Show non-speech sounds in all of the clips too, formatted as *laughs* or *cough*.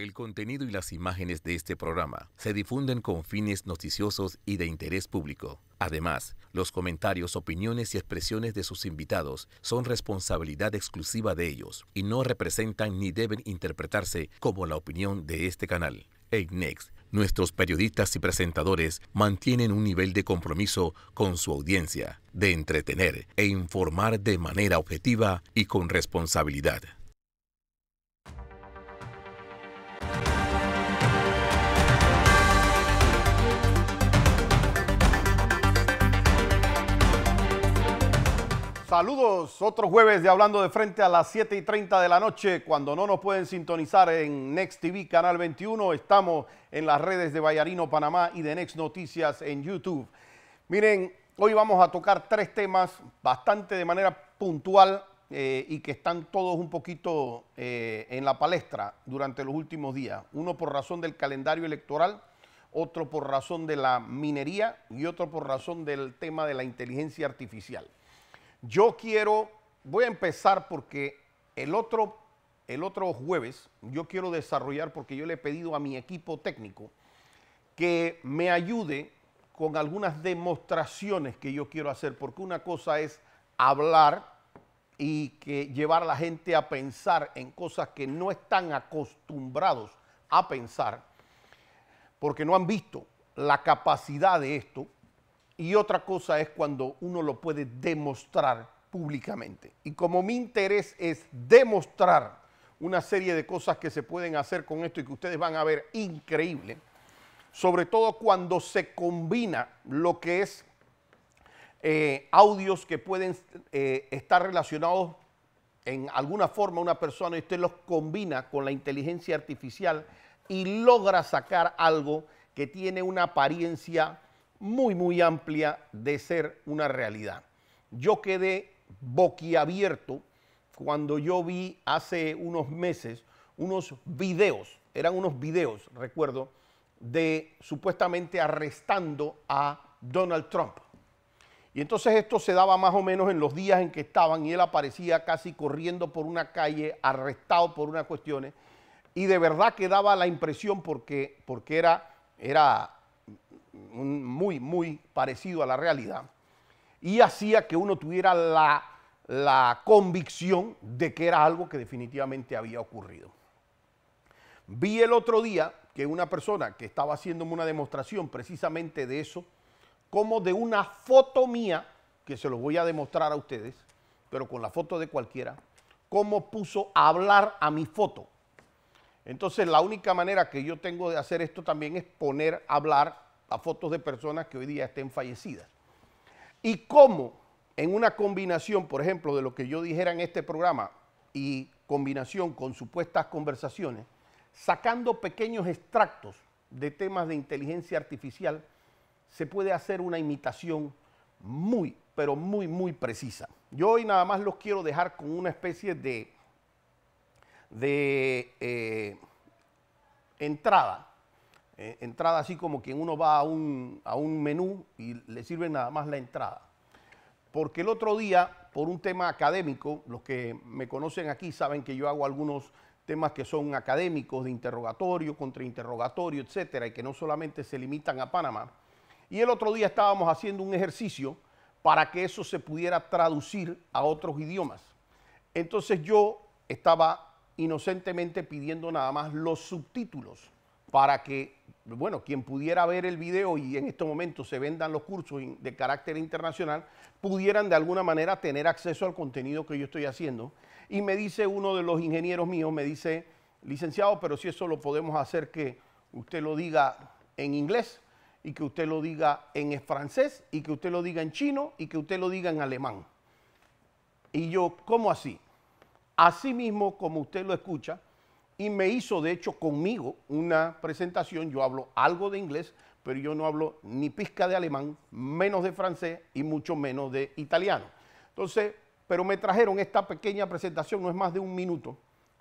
El contenido y las imágenes de este programa se difunden con fines noticiosos y de interés público. Además, los comentarios, opiniones y expresiones de sus invitados son responsabilidad exclusiva de ellos y no representan ni deben interpretarse como la opinión de este canal. Next, nuestros periodistas y presentadores mantienen un nivel de compromiso con su audiencia, de entretener e informar de manera objetiva y con responsabilidad. Saludos, otro jueves de Hablando de Frente a las 7 y 30 de la noche. Cuando no nos pueden sintonizar en Next TV Canal 21, estamos en las redes de Bayarino, Panamá y de Next Noticias en YouTube. Miren, hoy vamos a tocar tres temas bastante de manera puntual eh, y que están todos un poquito eh, en la palestra durante los últimos días. Uno por razón del calendario electoral, otro por razón de la minería y otro por razón del tema de la inteligencia artificial. Yo quiero, voy a empezar porque el otro, el otro jueves yo quiero desarrollar, porque yo le he pedido a mi equipo técnico que me ayude con algunas demostraciones que yo quiero hacer, porque una cosa es hablar y que llevar a la gente a pensar en cosas que no están acostumbrados a pensar, porque no han visto la capacidad de esto y otra cosa es cuando uno lo puede demostrar públicamente. Y como mi interés es demostrar una serie de cosas que se pueden hacer con esto y que ustedes van a ver increíble, sobre todo cuando se combina lo que es eh, audios que pueden eh, estar relacionados en alguna forma una persona y usted los combina con la inteligencia artificial y logra sacar algo que tiene una apariencia muy, muy amplia de ser una realidad. Yo quedé boquiabierto cuando yo vi hace unos meses unos videos, eran unos videos, recuerdo, de supuestamente arrestando a Donald Trump. Y entonces esto se daba más o menos en los días en que estaban y él aparecía casi corriendo por una calle, arrestado por unas cuestiones. Y de verdad que daba la impresión porque, porque era, era muy, muy parecido a la realidad, y hacía que uno tuviera la, convicción de que era algo que definitivamente había ocurrido. Vi el otro día que una persona que estaba haciéndome una demostración precisamente de eso, como de una foto mía, que se los voy a demostrar a ustedes, pero con la foto de cualquiera, cómo puso a hablar a mi foto. Entonces la única manera que yo tengo de hacer esto también es poner a hablar a fotos de personas que hoy día estén fallecidas. Y cómo en una combinación, por ejemplo, de lo que yo dijera en este programa y combinación con supuestas conversaciones, sacando pequeños extractos de temas de inteligencia artificial, se puede hacer una imitación muy, pero muy, muy precisa. Yo hoy nada más los quiero dejar con una especie de, eh, entrada eh, entrada así como quien uno va a un, menú y le sirve nada más la entrada. Porque el otro día, por un tema académico, los que me conocen aquí saben que yo hago algunos temas que son académicos, de interrogatorio, contrainterrogatorio, etcétera, y que no solamente se limitan a Panamá. Y el otro día estábamos haciendo un ejercicio para que eso se pudiera traducir a otros idiomas. Entonces yo estaba inocentemente pidiendo nada más los subtítulos para que bueno, quien pudiera ver el video y en estos momentos se vendan los cursos de carácter internacional, pudieran de alguna manera tener acceso al contenido que yo estoy haciendo. Y me dice uno de los ingenieros míos, me dice, licenciado, pero si eso lo podemos hacer que usted lo diga en inglés y que usted lo diga en francés y que usted lo diga en chino y que usted lo diga en alemán. Y yo, ¿cómo así? Asimismo, como usted lo escucha, y me hizo, de hecho, conmigo una presentación. Yo hablo algo de inglés, pero yo no hablo ni pizca de alemán, menos de francés y mucho menos de italiano. Entonces, pero me trajeron esta pequeña presentación, no es más de un minuto,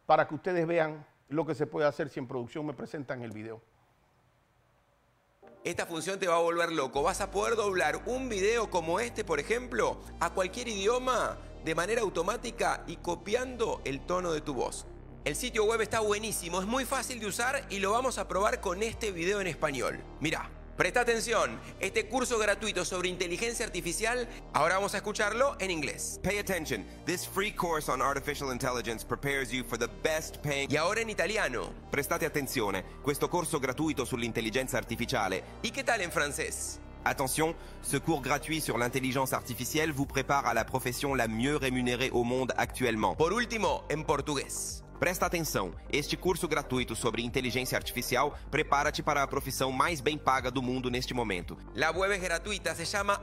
para que ustedes vean lo que se puede hacer si en producción me presentan el video. Esta función te va a volver loco. Vas a poder doblar un video como este, por ejemplo, a cualquier idioma de manera automática y copiando el tono de tu voz. El sitio web está buenísimo, es muy fácil de usar y lo vamos a probar con este video en español. Mira, presta atención, este curso gratuito sobre inteligencia artificial, ahora vamos a escucharlo en inglés. Pay attention, this free course on artificial intelligence prepares you for the best paying... Y ahora en italiano. Prestate attenzione, questo corso gratuito sull'intelligenza artificiale. ¿Y qué tal en francés? Attention, ce cours gratuit sur l'intelligence artificielle vous prépare à la profession la mieux rémunérée au monde actuellement. Por último, en portugués. Presta atenção, este curso gratuito sobre inteligência artificial prepara-te para a profissão mais bem paga do mundo neste momento. La web gratuita se chama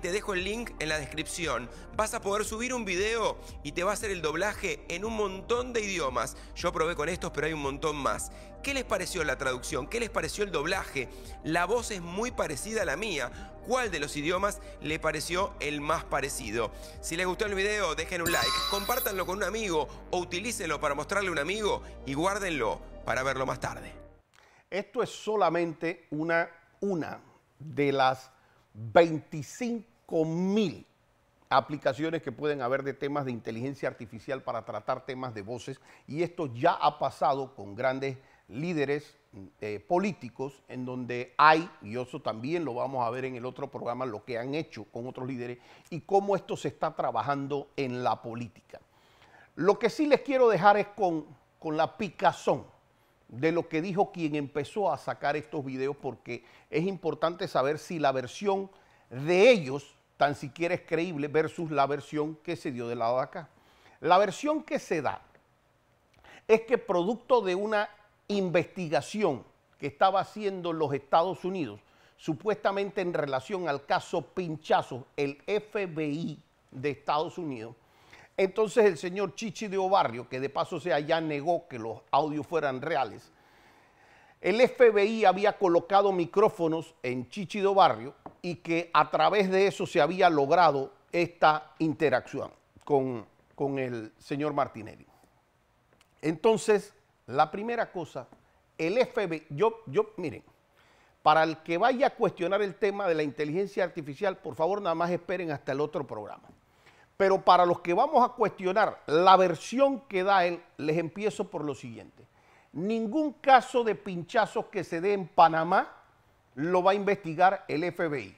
te dejo el link en la descripción. Vas a poder subir un video y te va a hacer el doblaje en un montón de idiomas. Yo probé con estos, pero hay un montón más. ¿Qué les pareció la traducción? ¿Qué les pareció el doblaje? La voz es muy parecida a la mía. ¿Cuál de los idiomas le pareció el más parecido? Si les gustó el video, dejen un like, compártanlo con un amigo o utilícenlo para mostrarle a un amigo y guárdenlo para verlo más tarde. Esto es solamente una, una de las 25 mil aplicaciones que pueden haber de temas de inteligencia artificial para tratar temas de voces y esto ya ha pasado con grandes líderes eh, políticos en donde hay, y eso también lo vamos a ver en el otro programa, lo que han hecho con otros líderes y cómo esto se está trabajando en la política. Lo que sí les quiero dejar es con, con la picazón de lo que dijo quien empezó a sacar estos videos porque es importante saber si la versión de ellos tan siquiera es creíble versus la versión que se dio del lado de acá. La versión que se da es que producto de una investigación que estaba haciendo los Estados Unidos, supuestamente en relación al caso Pinchazo, el FBI de Estados Unidos, entonces el señor Chichi de Obarrio, que de paso sea ya negó que los audios fueran reales, el FBI había colocado micrófonos en Chichi de Obarrio y que a través de eso se había logrado esta interacción con, con el señor Martinelli. Entonces, la primera cosa, el FBI, yo, yo, miren, para el que vaya a cuestionar el tema de la inteligencia artificial, por favor, nada más esperen hasta el otro programa. Pero para los que vamos a cuestionar la versión que da él, les empiezo por lo siguiente. Ningún caso de pinchazos que se dé en Panamá lo va a investigar el FBI.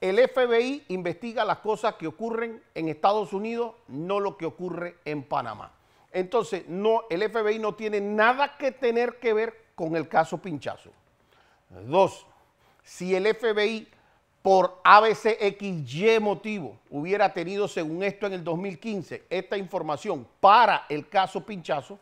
El FBI investiga las cosas que ocurren en Estados Unidos, no lo que ocurre en Panamá. Entonces, no, el FBI no tiene nada que tener que ver con el caso pinchazo. Dos, si el FBI por ABCXY motivo hubiera tenido, según esto, en el 2015 esta información para el caso Pinchazo,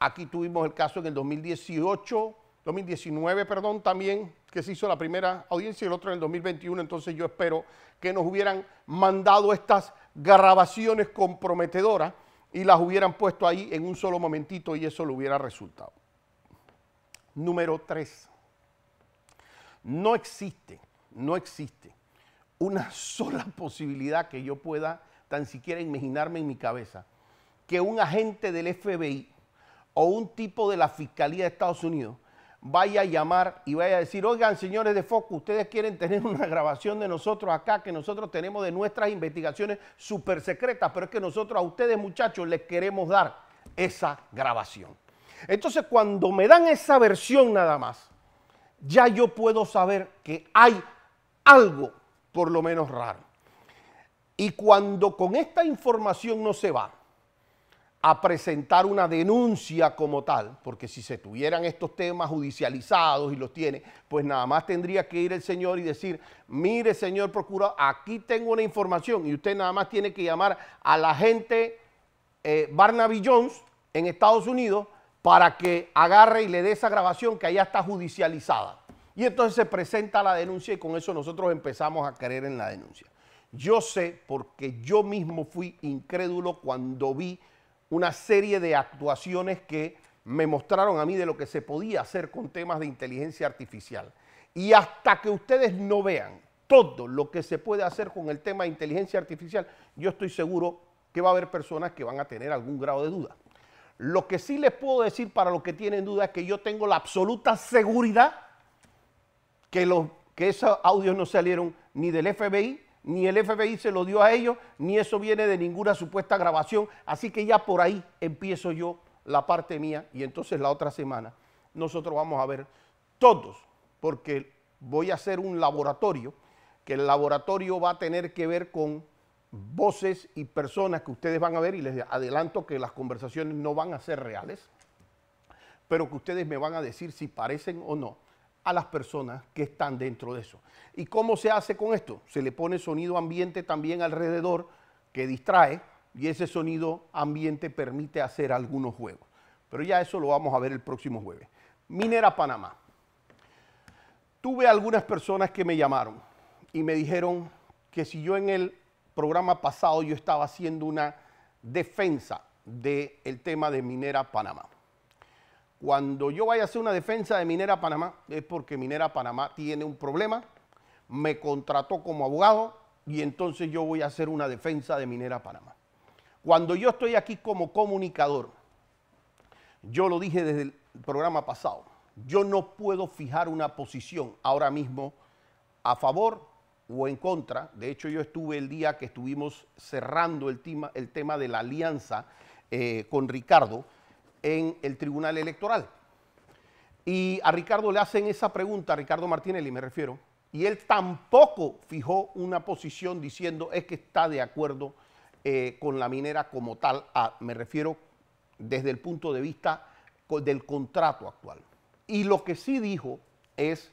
aquí tuvimos el caso en el 2018, 2019, perdón, también, que se hizo la primera audiencia y el otro en el 2021, entonces yo espero que nos hubieran mandado estas grabaciones comprometedoras y las hubieran puesto ahí en un solo momentito y eso lo hubiera resultado. Número 3. No existe no existe una *laughs* sola posibilidad que yo pueda tan siquiera imaginarme en mi cabeza que un agente del FBI o un tipo de la Fiscalía de Estados Unidos vaya a llamar y vaya a decir, oigan señores de Focus, ustedes quieren tener una *laughs* grabación de nosotros acá, que nosotros tenemos de nuestras investigaciones súper secretas, pero es que nosotros a ustedes muchachos les queremos dar esa grabación. Entonces cuando me dan esa versión nada más, ya yo puedo saber que hay algo por lo menos raro. Y cuando con esta información no se va a presentar una denuncia como tal, porque si se tuvieran estos temas judicializados y los tiene, pues nada más tendría que ir el señor y decir, mire señor procurador, aquí tengo una información y usted nada más tiene que llamar a la gente eh, Barnaby Jones en Estados Unidos para que agarre y le dé esa grabación que allá está judicializada. Y entonces se presenta la denuncia y con eso nosotros empezamos a creer en la denuncia. Yo sé porque yo mismo fui incrédulo cuando vi una serie de actuaciones que me mostraron a mí de lo que se podía hacer con temas de inteligencia artificial. Y hasta que ustedes no vean todo lo que se puede hacer con el tema de inteligencia artificial, yo estoy seguro que va a haber personas que van a tener algún grado de duda. Lo que sí les puedo decir para los que tienen duda es que yo tengo la absoluta seguridad que, que esos audios no salieron ni del FBI, ni el FBI se lo dio a ellos, ni eso viene de ninguna supuesta grabación. Así que ya por ahí empiezo yo la parte mía y entonces la otra semana nosotros vamos a ver todos, porque voy a hacer un laboratorio, que el laboratorio va a tener que ver con voces y personas que ustedes van a ver y les adelanto que las conversaciones no van a ser reales, pero que ustedes me van a decir si parecen o no a las personas que están dentro de eso. ¿Y cómo se hace con esto? Se le pone sonido ambiente también alrededor que distrae y ese sonido ambiente permite hacer algunos juegos. Pero ya eso lo vamos a ver el próximo jueves. Minera Panamá. Tuve algunas personas que me llamaron y me dijeron que si yo en el programa pasado yo estaba haciendo una defensa del tema de Minera Panamá. Cuando yo vaya a hacer una defensa de Minera Panamá, es porque Minera Panamá tiene un problema, me contrató como abogado y entonces yo voy a hacer una defensa de Minera Panamá. Cuando yo estoy aquí como comunicador, yo lo dije desde el programa pasado, yo no puedo fijar una posición ahora mismo a favor o en contra. De hecho, yo estuve el día que estuvimos cerrando el tema, de la alianza eh, con Ricardo en el Tribunal Electoral. Y a Ricardo le hacen esa pregunta, a Ricardo Martinelli me refiero, y él tampoco fijó una posición diciendo es que está de acuerdo eh, con la minera como tal, a, ah, me refiero desde el punto de vista del contrato actual. Y lo que sí dijo es,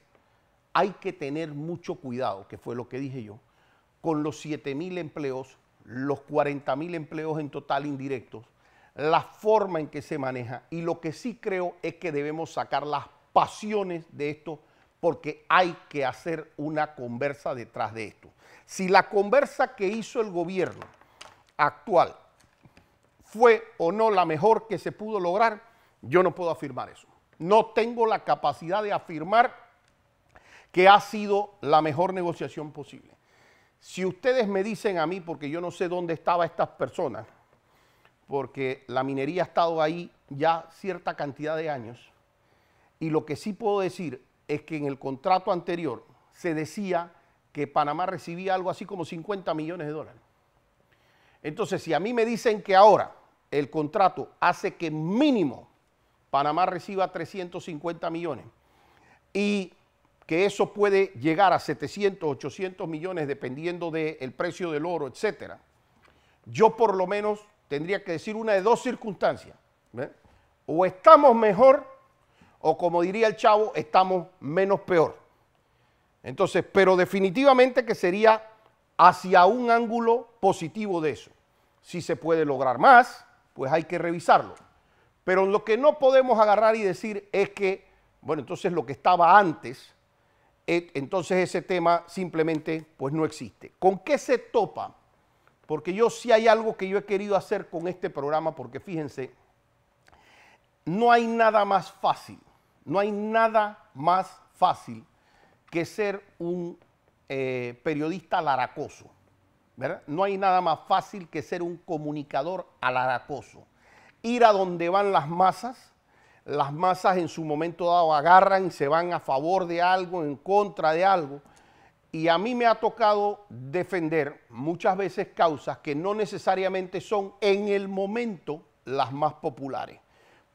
hay que tener mucho cuidado, que fue lo que dije yo, con los 7 mil empleos, los 40 mil empleos en total indirectos la forma en que se maneja y lo que sí creo es que debemos sacar las pasiones de esto porque hay que hacer una conversa detrás de esto. Si la conversa que hizo el gobierno actual fue o no la mejor que se pudo lograr, yo no puedo afirmar eso. No tengo la capacidad de afirmar que ha sido la mejor negociación posible. Si ustedes me dicen a mí, porque yo no sé dónde estaban estas personas, porque la minería ha estado ahí ya cierta cantidad de años. Y lo que sí puedo decir es que en el contrato anterior se decía que Panamá recibía algo así como 50 millones de dólares. Entonces, si a mí me dicen que ahora el contrato hace que mínimo Panamá reciba 350 millones y que eso puede llegar a 700, 800 millones dependiendo del precio del oro, etc., yo por lo menos tendría que decir una de dos circunstancias. ¿eh? O estamos mejor, o como diría el chavo, estamos menos peor. Entonces, pero definitivamente que sería hacia un ángulo positivo de eso. Si se puede lograr más, pues hay que revisarlo. Pero lo que no podemos agarrar y decir es que, bueno, entonces lo que estaba antes, eh, entonces ese tema simplemente pues no existe. ¿Con qué se topa porque yo sí hay algo que yo he querido hacer con este programa, porque fíjense, no hay nada más fácil, no hay nada más fácil que ser un eh, periodista alaracoso, ¿verdad? No hay nada más fácil que ser un comunicador alaracoso. Ir a donde van las masas, las masas en su momento dado agarran y se van a favor de algo, en contra de algo, y a mí me ha tocado defender muchas veces causas que no necesariamente son en el momento las más populares,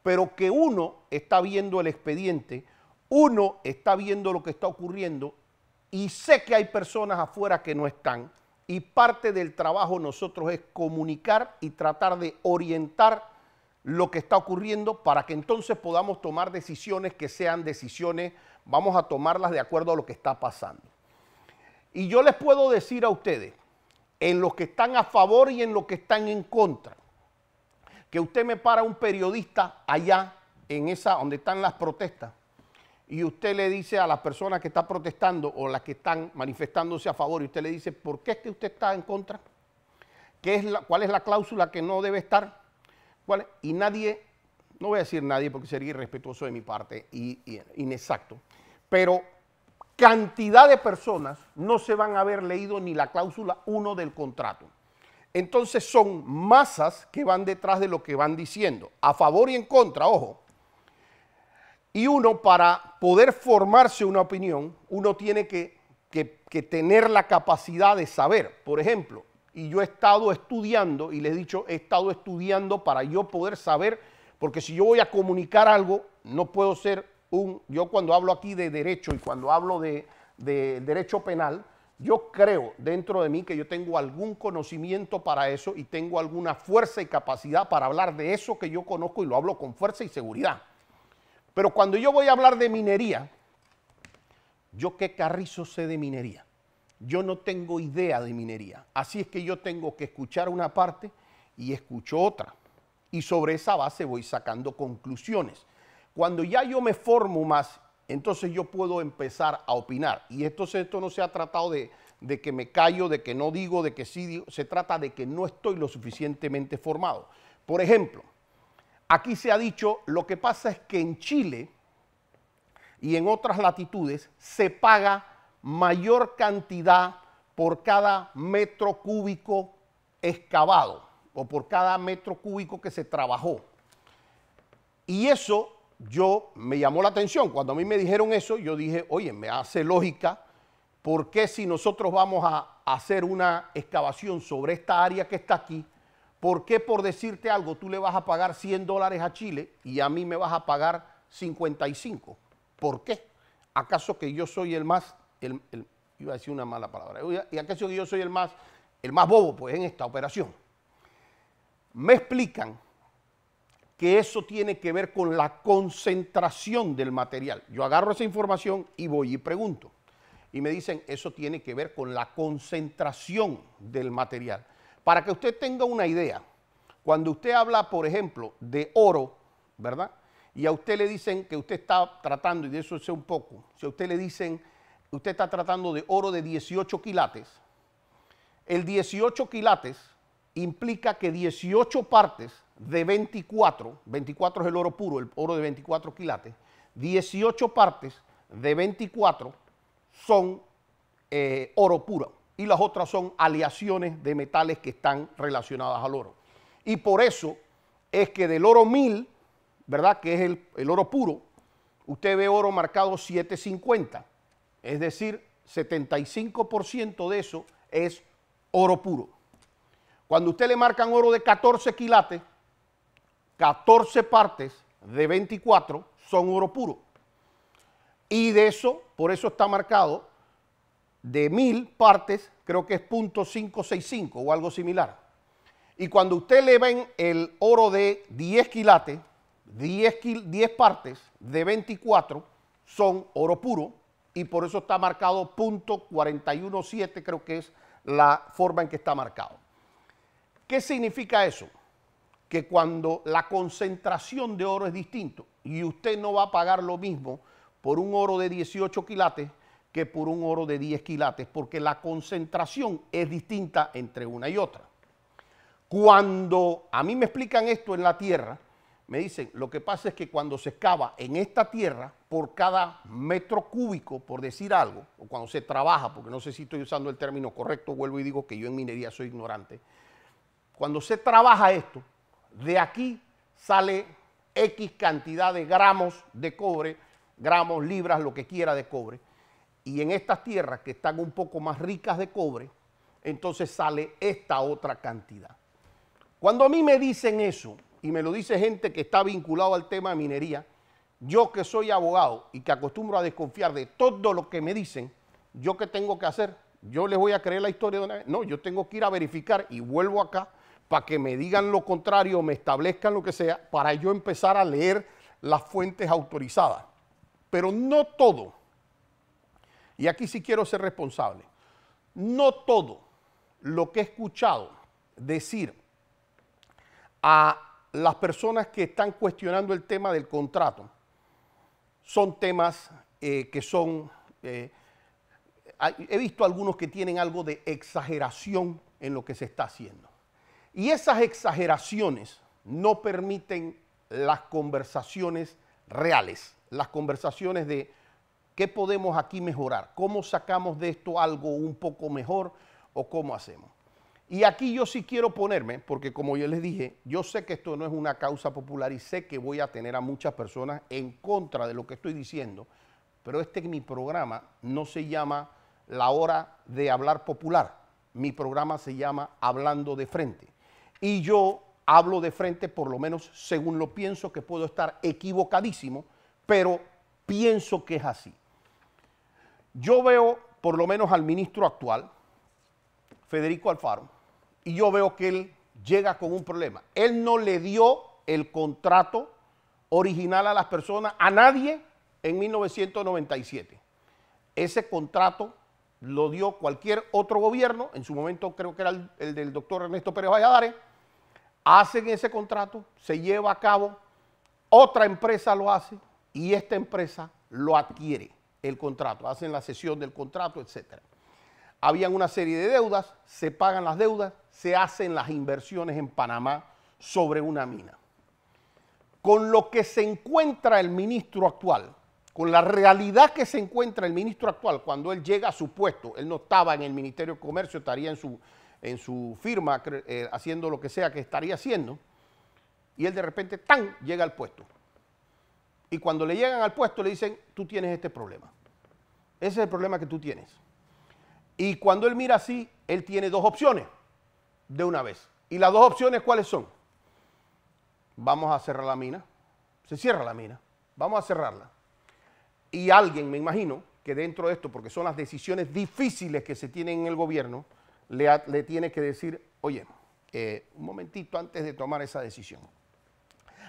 pero que uno está viendo el expediente, uno está viendo lo que está ocurriendo y sé que hay personas afuera que no están. Y parte del trabajo nosotros es comunicar y tratar de orientar lo que está ocurriendo para que entonces podamos tomar decisiones que sean decisiones, vamos a tomarlas de acuerdo a lo que está pasando. Y yo les puedo decir a ustedes, en los que están a favor y en los que están en contra, que usted me para un periodista allá en esa donde están las protestas y usted le dice a las personas que están protestando o las que están manifestándose a favor y usted le dice, ¿por qué es que usted está en contra? ¿Qué es la, ¿Cuál es la cláusula que no debe estar? ¿Cuál? Y nadie, no voy a decir nadie porque sería irrespetuoso de mi parte y, y inexacto, pero cantidad de personas no se van a haber leído ni la cláusula 1 del contrato. Entonces son masas que van detrás de lo que van diciendo, a favor y en contra, ojo. Y uno para poder formarse una opinión, uno tiene que, que tener la capacidad de saber. Por ejemplo, y yo he estado estudiando, y les he dicho, he estado estudiando para yo poder saber, porque si yo voy a comunicar algo, no puedo ser yo cuando hablo aquí de derecho y cuando hablo de, de derecho penal, yo creo dentro de mí que yo tengo algún conocimiento para eso y tengo alguna fuerza y capacidad para hablar de eso que yo conozco y lo hablo con fuerza y seguridad. Pero cuando yo voy a hablar de minería, yo qué carrizo sé de minería. Yo no tengo idea de minería. Así es que yo tengo que escuchar una parte y escucho otra. Y sobre esa base voy sacando conclusiones. Cuando ya yo me formo más, entonces yo puedo empezar a opinar. Y esto no se ha tratado de, de que me callo, de que no digo, de que sí digo. Se trata de que no estoy lo suficientemente formado. Por ejemplo, aquí se ha dicho, lo que pasa es que en Chile y en otras latitudes se paga mayor cantidad por cada metro cúbico excavado o por cada metro cúbico que se trabajó. Y eso yo me llamó la atención. Cuando a mí me dijeron eso, yo dije, oye, me hace lógica, ¿por qué si nosotros vamos a hacer una excavación sobre esta área que está aquí, ¿por qué por decirte algo tú le vas a pagar 100 dólares a Chile y a mí me vas a pagar 55? ¿Por qué? ¿Acaso que yo soy el más, iba a decir una mala palabra, y acaso que yo soy el más, el más bobo pues en esta operación? Me explican que eso tiene que ver con la concentración del material. Yo agarro esa información y voy y pregunto. Y me dicen, eso tiene que ver con la concentración del material. Para que usted tenga una idea, cuando usted habla, por ejemplo, de oro, ¿verdad? Y a usted le dicen que usted está tratando, y de eso sé un poco, si a usted le dicen, usted está tratando de oro de 18 quilates, el 18 quilates implica que 18 partes de 24, 24 es el oro puro, el oro de 24 quilates, 18 partes de 24 son eh, oro puro y las otras son aleaciones de metales que están relacionadas al oro. Y por eso es que del oro 1000, ¿verdad? Que es el, oro puro, usted ve oro marcado 750, es decir, 75% de eso es oro puro. Cuando usted le marcan oro de 14 quilates, 14 partes de 24 son oro puro. Y de eso, por eso está marcado, de mil partes, creo que es 565 o algo similar. Y cuando usted le ven el oro de 10 quilates, 10, 10 partes de 24 son oro puro y por eso está marcado 417, creo que es la forma en que está marcado. ¿Qué significa eso? que cuando la concentración de oro es distinto y usted no va a pagar lo mismo por un oro de 18 quilates que por un oro de 10 quilates, porque la concentración es distinta entre una y otra. Cuando a mí me explican esto en la tierra, me dicen, lo que pasa es que cuando se excava en esta tierra, por cada metro cúbico, por decir algo, o cuando se trabaja, porque no sé si estoy usando el término correcto, vuelvo y digo que yo en minería soy ignorante, cuando se trabaja esto, de aquí sale X cantidad de gramos de cobre, gramos, libras, lo que quiera de cobre. Y en estas tierras que están un poco más ricas de cobre, entonces sale esta otra cantidad. Cuando a mí me dicen eso, y me lo dice gente que está vinculado al tema de minería, yo que soy abogado y que acostumbro a desconfiar de todo lo que me dicen, yo qué tengo que hacer? Yo les voy a creer la historia de una vez. No, yo tengo que ir a verificar y vuelvo acá para que me digan lo contrario, me establezcan lo que sea, para yo empezar a leer las fuentes autorizadas. Pero no todo, y aquí sí quiero ser responsable, no todo lo que he escuchado decir a las personas que están cuestionando el tema del contrato son temas eh, que son, eh, he visto algunos que tienen algo de exageración en lo que se está haciendo. Y esas exageraciones no permiten las conversaciones reales, las conversaciones de qué podemos aquí mejorar, cómo sacamos de esto algo un poco mejor o cómo hacemos. Y aquí yo sí quiero ponerme, porque como yo les dije, yo sé que esto no es una causa popular y sé que voy a tener a muchas personas en contra de lo que estoy diciendo, pero este mi programa no se llama La Hora de Hablar Popular, mi programa se llama Hablando de Frente y yo hablo de frente, por lo menos según lo pienso, que puedo estar equivocadísimo, pero pienso que es así. Yo veo, por lo menos al ministro actual, Federico Alfaro, y yo veo que él llega con un problema. Él no le dio el contrato original a las personas, a nadie, en 1997. Ese contrato lo dio cualquier otro gobierno, en su momento creo que era el, del doctor Ernesto Pérez Valladares, hacen ese contrato, se lleva a cabo, otra empresa lo hace y esta empresa lo adquiere el contrato, hacen la cesión del contrato, etc. Habían una serie de deudas, se pagan las deudas, se hacen las inversiones en Panamá sobre una mina. Con lo que se encuentra el ministro actual, con la realidad que se encuentra el ministro actual cuando él llega a su puesto, él no estaba en el Ministerio de Comercio, estaría en su en su firma, eh, haciendo lo que sea que estaría haciendo, y él de repente, ¡tan!, llega al puesto. Y cuando le llegan al puesto le dicen, tú tienes este problema. Ese es el problema que tú tienes. Y cuando él mira así, él tiene dos opciones de una vez. ¿Y las dos opciones cuáles son? Vamos a cerrar la mina. Se cierra la mina. Vamos a cerrarla. Y alguien, me imagino, que dentro de esto, porque son las decisiones difíciles que se tienen en el gobierno, le, tiene que decir, oye, eh, un momentito antes de tomar esa decisión.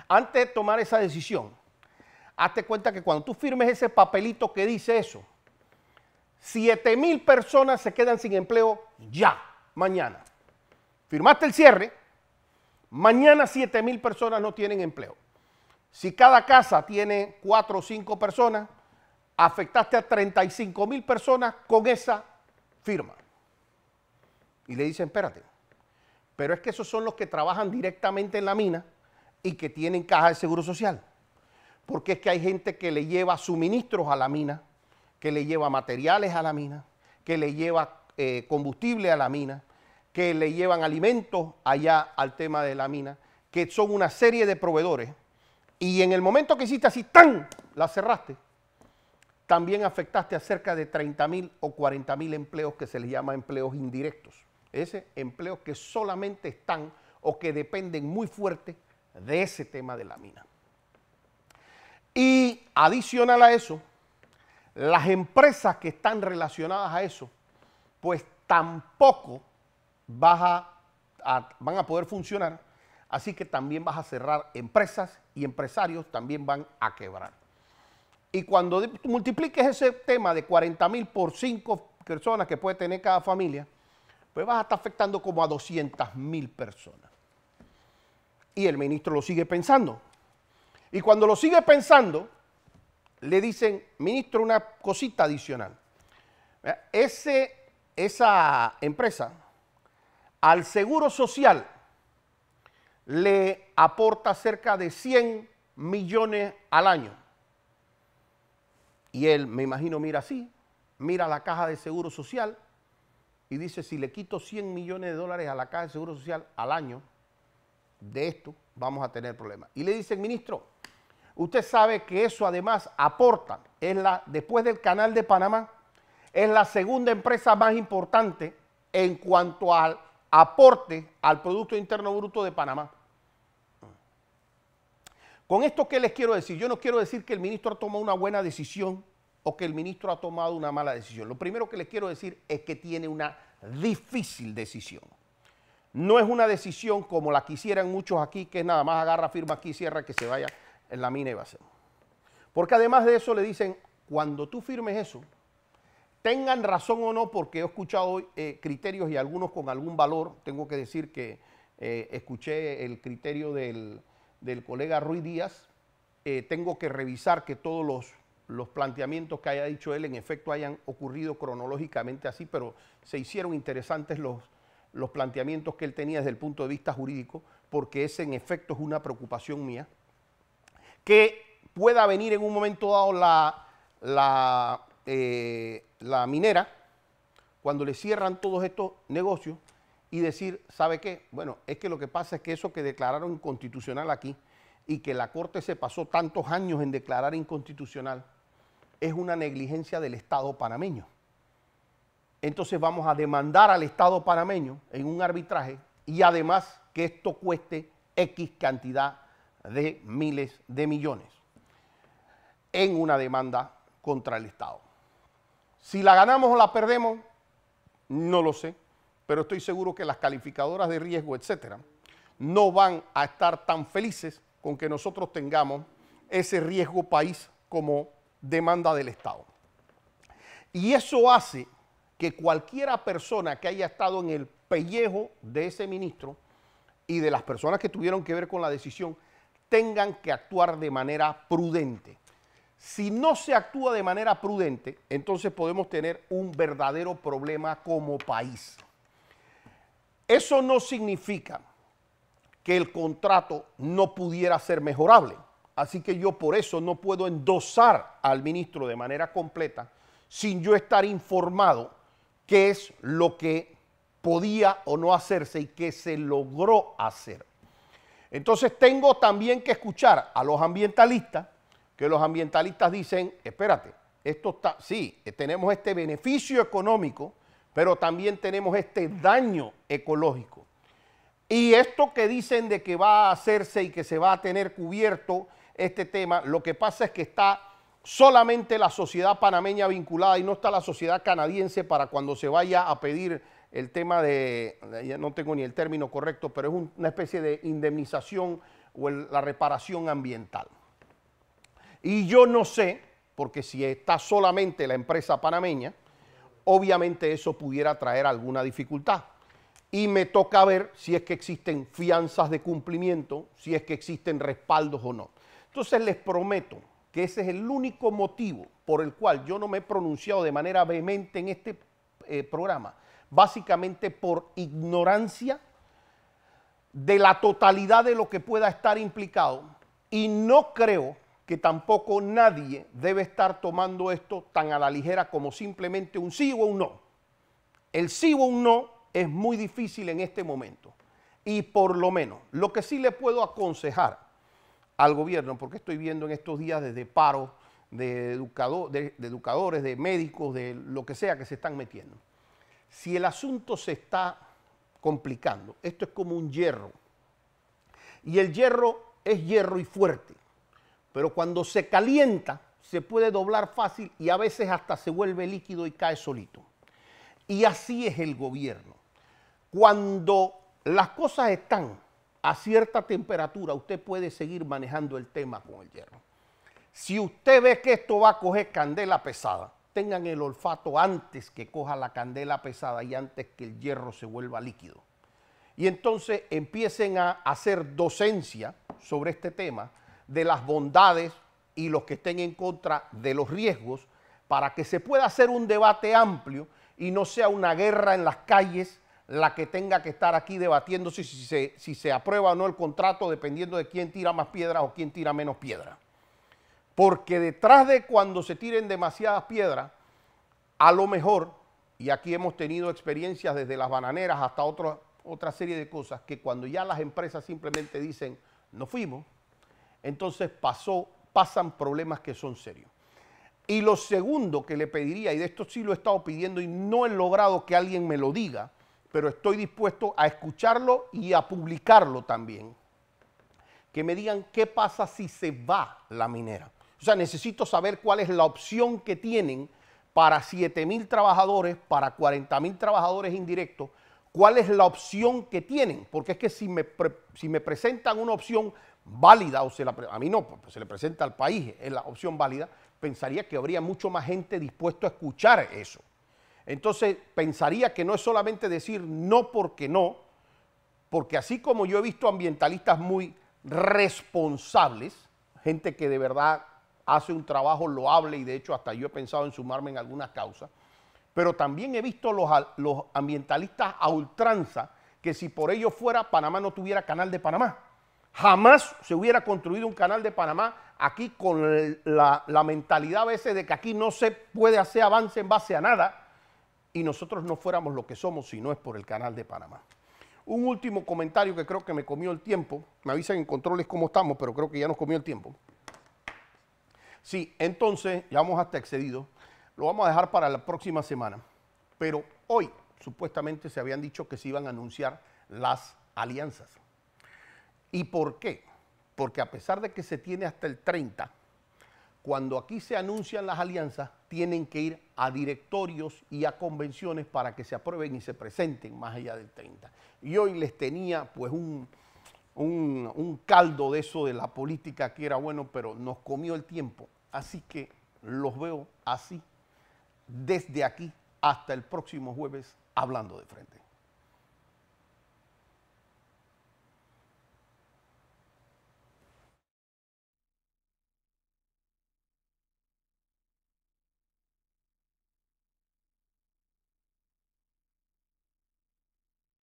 Antes de tomar esa decisión, hazte cuenta que cuando tú firmes ese papelito que dice eso, 7 mil personas se quedan sin empleo ya, mañana. Firmaste el cierre, mañana 7 mil personas no tienen empleo. Si cada casa tiene 4 o 5 personas, afectaste a 35 mil personas con esa firma. Y le dicen, espérate, pero es que esos son los que trabajan directamente en la mina y que tienen caja de seguro social. Porque es que hay gente que le lleva suministros a la mina, que le lleva materiales a la mina, que le lleva eh, combustible a la mina, que le llevan alimentos allá al tema de la mina, que son una serie de proveedores. Y en el momento que hiciste así, ¡tan! La cerraste. También afectaste a cerca de 30.000 o 40 mil empleos que se les llama empleos indirectos. Ese empleo que solamente están o que dependen muy fuerte de ese tema de la mina. Y adicional a eso, las empresas que están relacionadas a eso, pues tampoco van a poder funcionar, así que también vas a cerrar empresas y empresarios también van a quebrar. Y cuando multipliques ese tema de 40 mil por 5 personas que puede tener cada familia, pues vas a estar afectando como a 200 mil personas. Y el ministro lo sigue pensando. Y cuando lo sigue pensando, le dicen, ministro, una cosita adicional. Eh, ese, esa empresa al Seguro Social le aporta cerca de 100 millones al año. Y él, me imagino, mira así, mira la caja de Seguro Social y dice, si le quito 100 millones de dólares a la Caja de Seguro Social al año, de esto vamos a tener problemas. Y le dice, ministro, usted sabe que eso además aporta, es la, después del Canal de Panamá, es la segunda empresa más importante en cuanto al aporte al Producto Interno Bruto de Panamá. Con esto, ¿qué les quiero decir? Yo no quiero decir que el ministro tomado una buena decisión o que el ministro ha tomado una mala decisión. Lo primero que le quiero decir es que tiene una difícil decisión. No es una decisión como la quisieran muchos aquí, que es nada más agarra, firma aquí, cierra, que se vaya en la mina y va a ser. Porque además de eso le dicen, cuando tú firmes eso, tengan razón o no, porque he escuchado eh, criterios y algunos con algún valor, tengo que decir que eh, escuché el criterio del, colega Ruiz Díaz, eh, tengo que revisar que todos los los planteamientos que haya dicho él en efecto hayan ocurrido cronológicamente así, pero se hicieron interesantes los, los planteamientos que él tenía desde el punto de vista jurídico, porque ese en efecto es una preocupación mía, que pueda venir en un momento dado la, la, eh, la minera, cuando le cierran todos estos negocios, y decir, ¿sabe qué? Bueno, es que lo que pasa es que eso que declararon inconstitucional aquí y que la Corte se pasó tantos años en declarar inconstitucional, es una negligencia del Estado panameño. Entonces vamos a demandar al Estado panameño en un arbitraje y además que esto cueste X cantidad de miles de millones en una demanda contra el Estado. Si la ganamos o la perdemos, no lo sé, pero estoy seguro que las calificadoras de riesgo, etcétera, no van a estar tan felices con que nosotros tengamos ese riesgo país como demanda del Estado. Y eso hace que cualquiera persona que haya estado en el pellejo de ese ministro y de las personas que tuvieron que ver con la decisión tengan que actuar de manera prudente. Si no se actúa de manera prudente, entonces podemos tener un verdadero problema como país. Eso no significa que el contrato no pudiera ser mejorable. Así que yo por eso no puedo endosar al ministro de manera completa sin yo estar informado qué es lo que podía o no hacerse y qué se logró hacer. Entonces tengo también que escuchar a los ambientalistas, que los ambientalistas dicen, espérate, esto está, sí, tenemos este beneficio económico, pero también tenemos este daño ecológico. Y esto que dicen de que va a hacerse y que se va a tener cubierto este tema. Lo que pasa es que está solamente la sociedad panameña vinculada y no está la sociedad canadiense para cuando se vaya a pedir el tema de, no tengo ni el término correcto, pero es una especie de indemnización o la reparación ambiental. Y yo no sé, porque si está solamente la empresa panameña, obviamente eso pudiera traer alguna dificultad. Y me toca ver si es que existen fianzas de cumplimiento, si es que existen respaldos o no. Entonces les prometo que ese es el único motivo por el cual yo no me he pronunciado de manera vehemente en este eh, programa, básicamente por ignorancia de la totalidad de lo que pueda estar implicado y no creo que tampoco nadie debe estar tomando esto tan a la ligera como simplemente un sí o un no. El sí o un no es muy difícil en este momento y por lo menos lo que sí le puedo aconsejar al gobierno, porque estoy viendo en estos días desde paro de, de educadores, de médicos, de lo que sea que se están metiendo. Si el asunto se está complicando, esto es como un hierro, y el hierro es hierro y fuerte, pero cuando se calienta se puede doblar fácil y a veces hasta se vuelve líquido y cae solito. Y así es el gobierno. Cuando las cosas están a cierta temperatura, usted puede seguir manejando el tema con el hierro. Si usted ve que esto va a coger candela pesada, tengan el olfato antes que coja la candela pesada y antes que el hierro se vuelva líquido. Y entonces empiecen a hacer docencia sobre este tema de las bondades y los que estén en contra de los riesgos para que se pueda hacer un debate amplio y no sea una guerra en las calles la que tenga que estar aquí debatiendo si, se, aprueba o no el contrato, dependiendo de quién tira más piedras o quién tira menos piedras. Porque detrás de cuando se tiren demasiadas piedras, a lo mejor, y aquí hemos tenido experiencias desde las bananeras hasta otra serie de cosas, que cuando ya las empresas simplemente dicen, no fuimos, entonces pasó, pasan problemas que son serios. Y lo segundo que le pediría, y de esto sí lo he estado pidiendo y no he logrado que alguien me lo diga, pero estoy dispuesto a escucharlo y a publicarlo también. Que me digan qué pasa si se va la minera. O sea, necesito saber cuál es la opción que tienen para 7 mil trabajadores, para 40.000 trabajadores indirectos, cuál es la opción que tienen. Porque es que si me, si me presentan una opción válida, o se la, a mí no, pues, se le presenta al país la opción válida, pensaría que habría mucho más gente dispuesto a escuchar eso. Entonces pensaría que no es solamente decir no porque no, porque así como yo he visto ambientalistas muy responsables, gente que de verdad hace un trabajo loable y de hecho hasta yo he pensado en sumarme en algunas causas, pero también he visto los, los ambientalistas a ultranza que si por ello fuera Panamá no tuviera canal de Panamá. Jamás se hubiera construido un canal de Panamá aquí con la, la mentalidad a veces de que aquí no se puede hacer avance en base a nada y nosotros no fuéramos lo que somos si no es por el canal de Panamá. Un último comentario que creo que me comió el tiempo. Me avisan en controles cómo estamos, pero creo que ya nos comió el tiempo. Sí, entonces, ya vamos hasta excedido. Lo vamos a dejar para la próxima semana. Pero hoy, supuestamente, se habían dicho que se iban a anunciar las alianzas. ¿Y por qué? Porque a pesar de que se tiene hasta el 30, cuando aquí se anuncian las alianzas, tienen que ir a directorios y a convenciones para que se aprueben y se presenten más allá del 30. Y hoy les tenía pues un, un caldo de eso de la política que era bueno, pero nos comió el tiempo. Así que los veo así desde aquí hasta el próximo jueves hablando de frente.